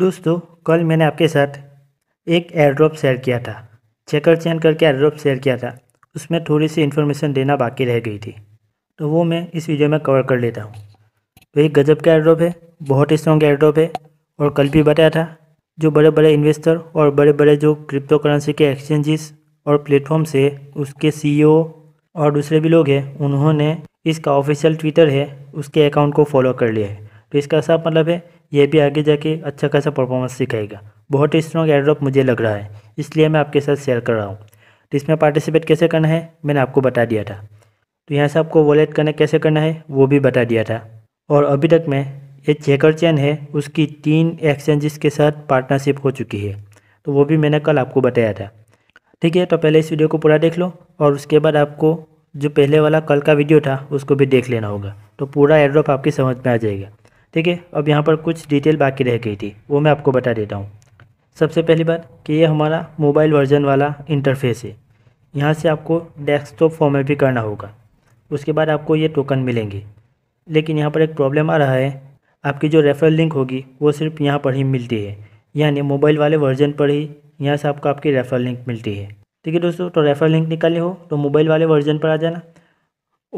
दोस्तों कल मैंने आपके साथ एक एयरड्रॉप शेयर किया था चेकर चैन करके एयरड्रॉप शेयर किया था उसमें थोड़ी सी इन्फॉर्मेशन देना बाकी रह गई थी तो वो मैं इस वीडियो में कवर कर लेता हूँ तो एक गजब का एयरड्रॉप है बहुत ही स्ट्रॉन्ग एयरड्रॉप है और कल भी बताया था जो बड़े बड़े इन्वेस्टर और बड़े बड़े जो क्रिप्टो करेंसी के एक्सचेंजेस और प्लेटफॉर्म्स है उसके सी e और दूसरे भी लोग हैं उन्होंने इसका ऑफिशियल ट्विटर है उसके अकाउंट को फॉलो कर लिया है तो इसका साफ मतलब है ये भी आगे जाके अच्छा खासा परफॉर्मेंस सिखाएगा बहुत ही स्ट्रॉन्ग एयरड्रॉप मुझे लग रहा है इसलिए मैं आपके साथ शेयर कर रहा हूँ तो इसमें पार्टिसिपेट कैसे करना है मैंने आपको बता दिया था तो यहाँ से आपको वॉलेट कनेक्ट कैसे करना है वो भी बता दिया था और अभी तक मैं ये चेकर चैन है उसकी तीन एक्सचेंजेस के साथ पार्टनरशिप हो चुकी है तो वो भी मैंने कल आपको बताया था ठीक है तो पहले इस वीडियो को पूरा देख लो और उसके बाद आपको जो पहले वाला कल का वीडियो था उसको भी देख लेना होगा तो पूरा एड्रॉप आपकी समझ में आ जाएगा ठीक है अब यहाँ पर कुछ डिटेल बाकी रह गई थी वो मैं आपको बता देता हूँ सबसे पहली बात कि ये हमारा मोबाइल वर्जन वाला इंटरफेस है यहाँ से आपको डेस्कटॉप फॉर्मेट भी करना होगा उसके बाद आपको ये टोकन मिलेंगे लेकिन यहाँ पर एक प्रॉब्लम आ रहा है आपकी जो रेफरल लिंक होगी वो सिर्फ यहाँ पर ही मिलती है यानी मोबाइल वाले वर्जन पर ही यहाँ से आपको आपकी रेफरल लिंक मिलती है ठीक है दोस्तों तो रेफरल लिंक निकाली हो तो मोबाइल वाले वर्जन पर आ जाना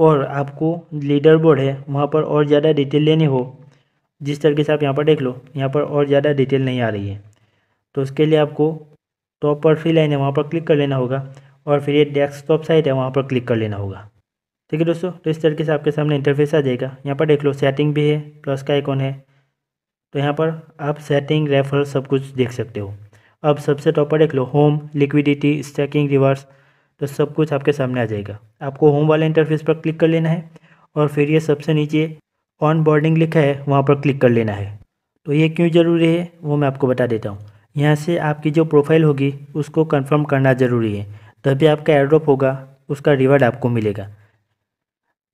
और आपको लीडर बोर्ड है वहाँ पर और ज़्यादा डिटेल लेनी हो जिस तरीके से आप यहाँ पर देख लो यहाँ पर और ज़्यादा डिटेल नहीं आ रही है तो उसके लिए आपको टॉप पर फ्री लाइन है वहाँ पर क्लिक कर लेना होगा और फिर ये डेस्कटॉप साइट है वहाँ पर क्लिक कर लेना होगा ठीक है दोस्तों तो इस तरीके से आपके सामने इंटरफेस आ जाएगा यहाँ पर देख लो सेटिंग भी है प्लस का आइकॉन है तो यहाँ पर आप सेटिंग रेफर सब कुछ देख सकते हो अब सबसे टॉप पर देख लो होम लिक्विडिटी स्टैकिंग रिवर्स तो सब कुछ आपके सामने आ जाएगा आपको होम वाले इंटरफेस पर क्लिक कर लेना है और फिर ये सबसे नीचे ऑन बोर्डिंग लिखा है वहाँ पर क्लिक कर लेना है तो ये क्यों ज़रूरी है वो मैं आपको बता देता हूँ यहाँ से आपकी जो प्रोफाइल होगी उसको कंफर्म करना ज़रूरी है तभी आपका एड्रॉप होगा उसका रिवार्ड आपको मिलेगा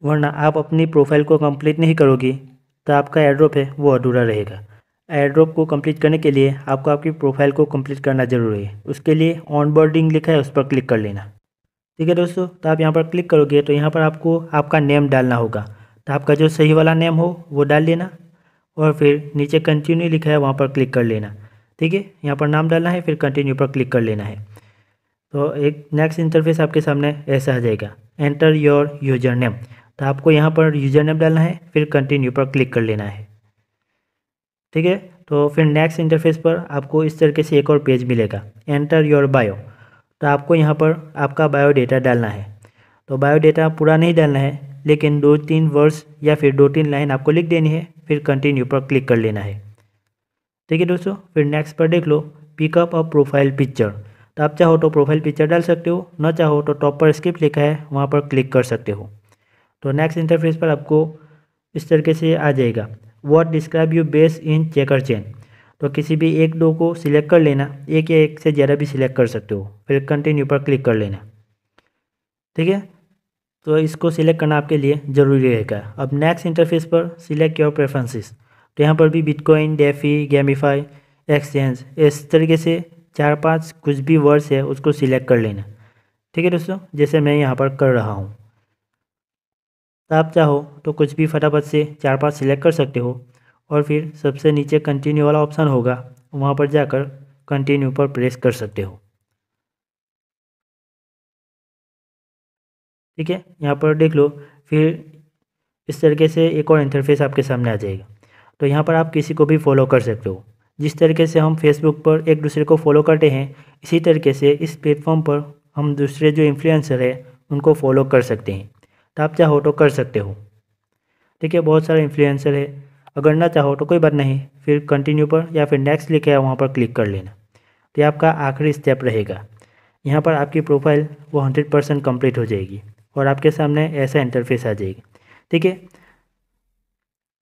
वरना आप अपनी प्रोफाइल को कंप्लीट नहीं करोगे तो आपका एड्रॉप है वो अधूरा रहेगा एड्रॉप को कंप्लीट करने के लिए आपको आपकी प्रोफाइल को कंप्लीट करना ज़रूरी है उसके लिए ऑन बोर्डिंग लिखा है उस पर क्लिक कर लेना ठीक है दोस्तों तो आप यहाँ पर क्लिक करोगे तो यहाँ पर आपको आपका नेम डालना होगा तो आपका जो सही वाला नेम हो वो डाल लेना और फिर नीचे कंटिन्यू लिखा है वहाँ पर क्लिक कर लेना ठीक है यहाँ पर नाम डालना है फिर कंटिन्यू पर क्लिक कर लेना है तो एक नेक्स्ट इंटरफेस आपके सामने ऐसा आ जाएगा एंटर योर यूजर नेम तो आपको यहाँ पर यूजर नेम डालना है फिर कंटिन्यू पर क्लिक कर लेना है ठीक है तो फिर नेक्स्ट इंटरफेस पर आपको इस तरीके से एक और पेज मिलेगा एंटर योर बायो तो आपको यहाँ पर आपका बायोडेटा डालना है तो बायोडेटा पूरा नहीं डालना है लेकिन दो तीन वर्ड्स या फिर दो तीन लाइन आपको लिख देनी है फिर कंटिन्यू पर क्लिक कर लेना है ठीक है दोस्तों फिर नेक्स्ट पर देख लो पिकअप और प्रोफाइल पिक्चर तो आप चाहो तो प्रोफाइल पिक्चर डाल सकते हो ना चाहो तो टॉप पर स्किप लिखा है वहाँ पर क्लिक कर सकते हो तो नेक्स्ट इंटरफेस पर आपको इस तरीके से आ जाएगा what describe you base in checker chain तो किसी भी एक दो को सिलेक्ट कर लेना एक या एक से ज़्यादा भी सिलेक्ट कर सकते हो फिर कंटिन्यू पर क्लिक कर लेना ठीक है तो इसको सिलेक्ट करना आपके लिए ज़रूरी रहेगा अब नेक्स्ट इंटरफेस पर सिलेक्ट योर प्रेफरेंसेस तो यहाँ पर भी बिटकॉइन डेफी गेमिफाई एक्सचेंज इस तरीके से चार पांच कुछ भी वर्ड्स है उसको सिलेक्ट कर लेना ठीक है दोस्तों जैसे मैं यहाँ पर कर रहा हूँ तो आप चाहो तो कुछ भी फटाफट से चार पाँच सिलेक्ट कर सकते हो और फिर सबसे नीचे कंटिन्यू वाला ऑप्शन होगा वहाँ पर जाकर कंटिन्यू पर प्रेस कर सकते हो ठीक है यहाँ पर देख लो फिर इस तरीके से एक और इंटरफेस आपके सामने आ जाएगा तो यहाँ पर आप किसी को भी फॉलो कर सकते हो जिस तरीके से हम फेसबुक पर एक दूसरे को फॉलो करते हैं इसी तरीके से इस प्लेटफॉर्म पर हम दूसरे जो इन्फ्लुएंसर है उनको फॉलो कर सकते हैं तो आप चाहो तो कर सकते हो ठीक है बहुत सारे इन्फ्लुएंसर है अगर ना चाहो तो कोई बात नहीं फिर कंटिन्यू पर या फिर नेक्स्ट लिखे वहाँ पर क्लिक कर लेना तो ये आपका आखिरी स्टेप रहेगा यहाँ पर आपकी प्रोफाइल वो हंड्रेड परसेंट कम्प्लीट हो जाएगी और आपके सामने ऐसा इंटरफेस आ जाएगा ठीक है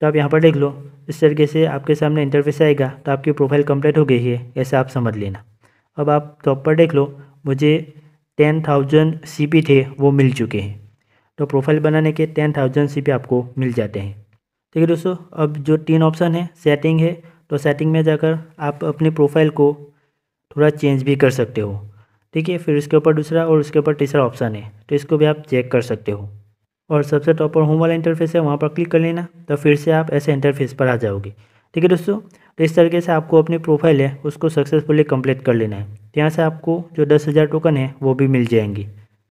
तो आप यहाँ पर देख लो इस तरीके से आपके सामने इंटरफेस आएगा तो आपकी प्रोफाइल कंप्लीट हो गई है ऐसा आप समझ लेना अब आप टॉप पर देख लो मुझे टेन थाउजेंड सी पी थे वो मिल चुके हैं तो प्रोफाइल बनाने के टेन थाउजेंड सी पी आपको मिल जाते हैं ठीक है दोस्तों अब जो तीन ऑप्शन है सेटिंग है तो सेटिंग में जाकर आप अपनी प्रोफाइल को थोड़ा चेंज भी कर सकते हो ठीक है फिर इसके ऊपर दूसरा और उसके ऊपर तीसरा ऑप्शन है तो इसको भी आप चेक कर सकते हो और सबसे टॉप पर होम वाला इंटरफेस है वहाँ पर क्लिक कर लेना तो फिर से आप ऐसे इंटरफेस पर आ जाओगे ठीक है दोस्तों तो इस तरीके से आपको अपनी प्रोफाइल है उसको सक्सेसफुली कंप्लीट कर लेना है यहाँ से आपको जो दस हज़ार टोकन है वो भी मिल जाएंगी